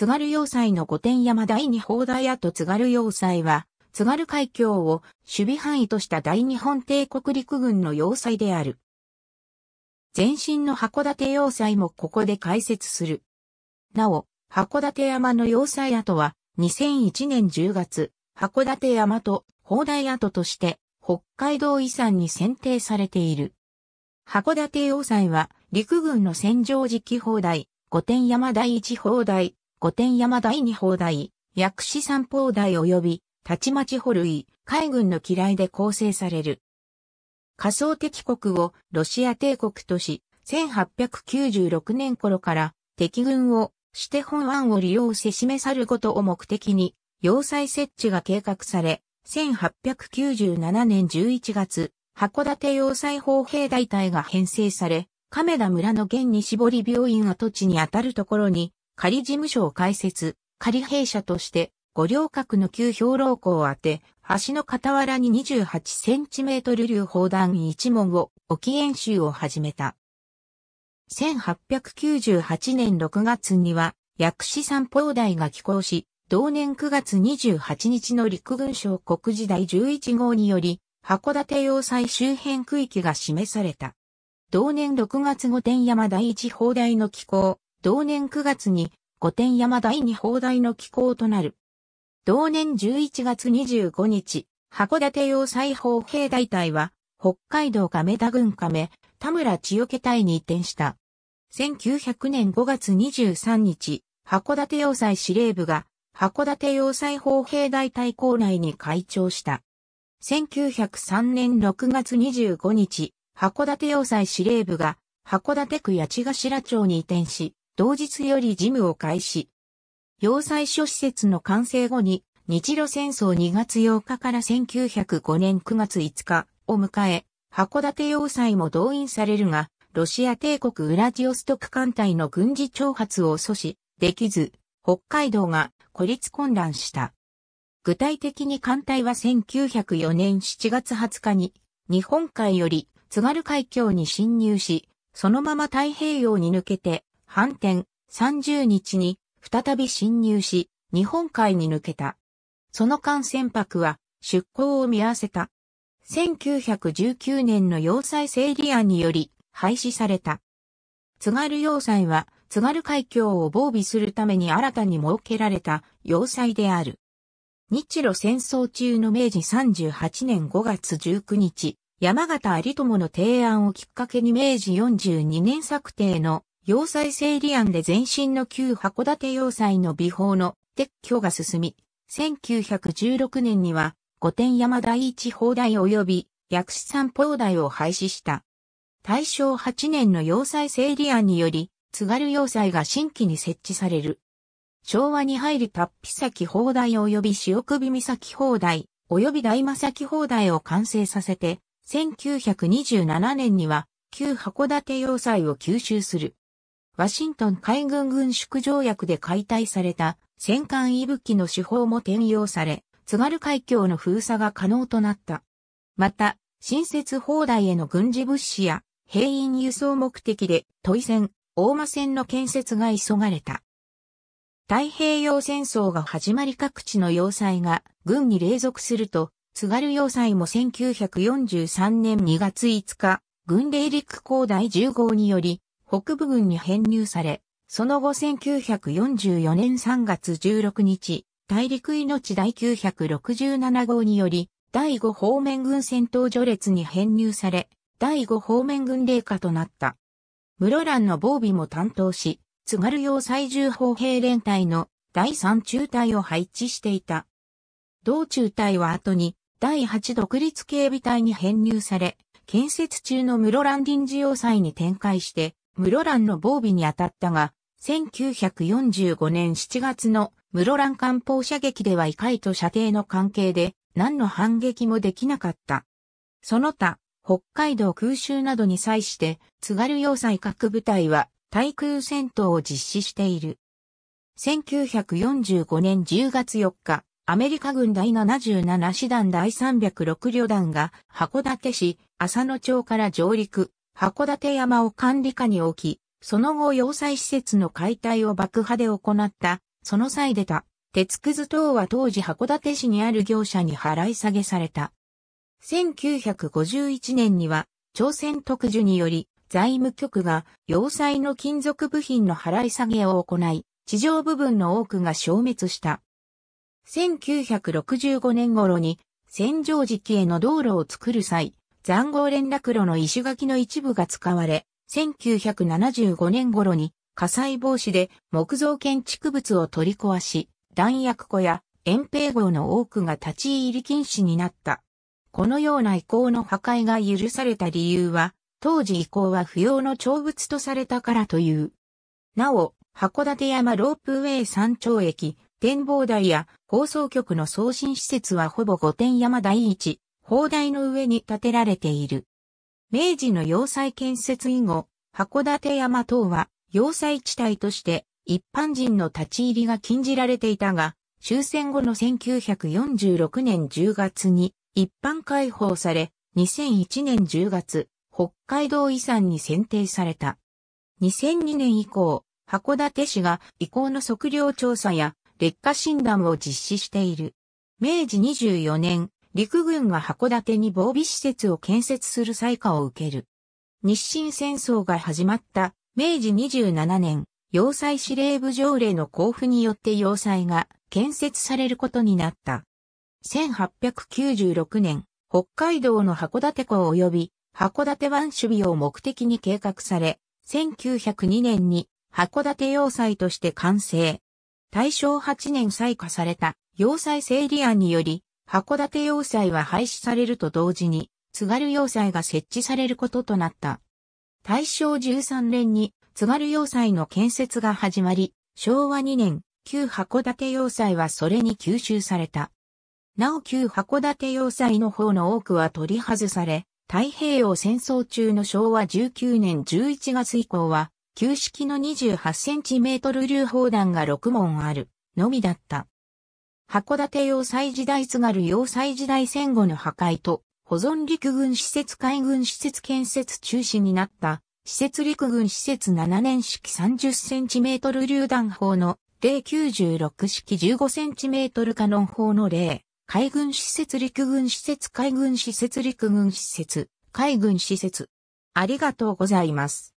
津軽要塞の御殿山第二砲台跡津軽要塞は、津軽海峡を守備範囲とした大日本帝国陸軍の要塞である。前身の函館要塞もここで開設する。なお、函館山の要塞跡は、2001年10月、函館山と砲台跡として北海道遺産に選定されている。函館要塞は陸軍の戦場時期砲台、御殿山第一砲台、御殿山第二砲台、薬師三砲台及び、たちまちる類、海軍の嫌いで構成される。仮想敵国をロシア帝国とし、1896年頃から敵軍をして本案を利用せしめさることを目的に、要塞設置が計画され、1897年11月、函館要塞砲兵大隊が編成され、亀田村の現に絞り病院跡地にあたるところに、仮事務所を開設、仮弊社として、五稜郭の旧兵糧庫を当て、橋の傍らに28センチメートル流砲弾一門を置き演習を始めた。1898年6月には、薬師三砲台が寄港し、同年9月28日の陸軍省国時代11号により、函館要塞周辺区域が示された。同年6月御殿山第一砲台の寄港、同年9月に御殿山第二砲台の機構となる。同年11月25日、函館要塞砲兵大隊は、北海道亀田郡亀、田村千代家隊に移転した。1900年5月23日、函館要塞司令部が、函館要塞砲兵大隊構内に開庁した。1903年6月25日、函館要塞司令部が、函館区八千頭町に移転し、同日より事務を開始。要塞諸施設の完成後に、日露戦争2月8日から1905年9月5日を迎え、函館要塞も動員されるが、ロシア帝国ウラジオストク艦隊の軍事挑発を阻止できず、北海道が孤立混乱した。具体的に艦隊は1904年7月20日に日本海より津軽海峡に侵入し、そのまま太平洋に抜けて反転、30日に再び侵入し、日本海に抜けた。その間船舶は出港を見合わせた。1919年の要塞整理案により廃止された。津軽要塞は津軽海峡を防備するために新たに設けられた要塞である。日露戦争中の明治38年5月19日、山形有友の提案をきっかけに明治42年策定の要塞整理案で前身の旧函館要塞の美法の撤去が進み、1916年には御殿山第一砲台及び薬師三砲台を廃止した。大正8年の要塞整理案により、津軽要塞が新規に設置される。昭和に入り達筆先砲台及び塩首岬砲台及び大間崎砲台を完成させて、1927年には旧函館要塞を吸収する。ワシントン海軍軍縮条約で解体された戦艦伊吹の手法も転用され、津軽海峡の封鎖が可能となった。また、新設砲台への軍事物資や兵員輸送目的で、都井線、大間線の建設が急がれた。太平洋戦争が始まり各地の要塞が軍に隷属すると、津軽要塞も1943年2月5日、軍令陸高第10号により、北部軍に編入され、その後1944年3月16日、大陸命第967号により、第5方面軍戦闘序列に編入され、第5方面軍霊下となった。室蘭の防備も担当し、津軽用最重砲兵連隊の第3中隊を配置していた。同中隊は後に第8独立警備隊に編入され、建設中の室蘭臨時要塞に展開して、室蘭の防備に当たったが、1945年7月の室蘭艦砲射撃では異界と射程の関係で何の反撃もできなかった。その他、北海道空襲などに際して、津軽要塞各部隊は対空戦闘を実施している。1945年10月4日、アメリカ軍第77師団第306旅団が函館市浅野町から上陸、函館山を管理下に置き、その後要塞施設の解体を爆破で行った、その際出た、鉄くず等は当時函館市にある業者に払い下げされた。1951年には、朝鮮特需により、財務局が要塞の金属部品の払い下げを行い、地上部分の多くが消滅した。1965年頃に、戦場時期への道路を作る際、残号連絡路の石垣の一部が使われ、1975年頃に火災防止で木造建築物を取り壊し、弾薬庫や遠平号の多くが立ち入り禁止になった。このような遺構の破壊が許された理由は、当時遺構は不要の長物とされたからという。なお、函館山ロープウェイ山頂駅、展望台や放送局の送信施設はほぼ御殿山第一、砲台の上に建てられている。明治の要塞建設以後、函館山等は要塞地帯として一般人の立ち入りが禁じられていたが、終戦後の1946年10月に一般開放され、2001年10月、北海道遺産に選定された。2002年以降、函館市が遺構の測量調査や劣化診断を実施している。明治24年、陸軍が函館に防備施設を建設する採火を受ける。日清戦争が始まった明治27年、要塞司令部条例の交付によって要塞が建設されることになった。1896年、北海道の函館港及び函館湾守備を目的に計画され、1902年に函館要塞として完成。大正8年採火された要塞整理案により、函館要塞は廃止されると同時に、津軽要塞が設置されることとなった。大正13年に津軽要塞の建設が始まり、昭和2年、旧函館要塞はそれに吸収された。なお旧函館要塞の方の多くは取り外され、太平洋戦争中の昭和19年11月以降は、旧式の28センチメートル流砲弾が6門ある、のみだった。函館要塞時代津軽要塞時代戦後の破壊と、保存陸軍施設海軍施設建設中止になった、施設陸軍施設7年式 30cm 榴弾砲の例96式 15cm カノン砲の例、海軍施設陸軍施設海軍施設陸軍施設、海軍施設。ありがとうございます。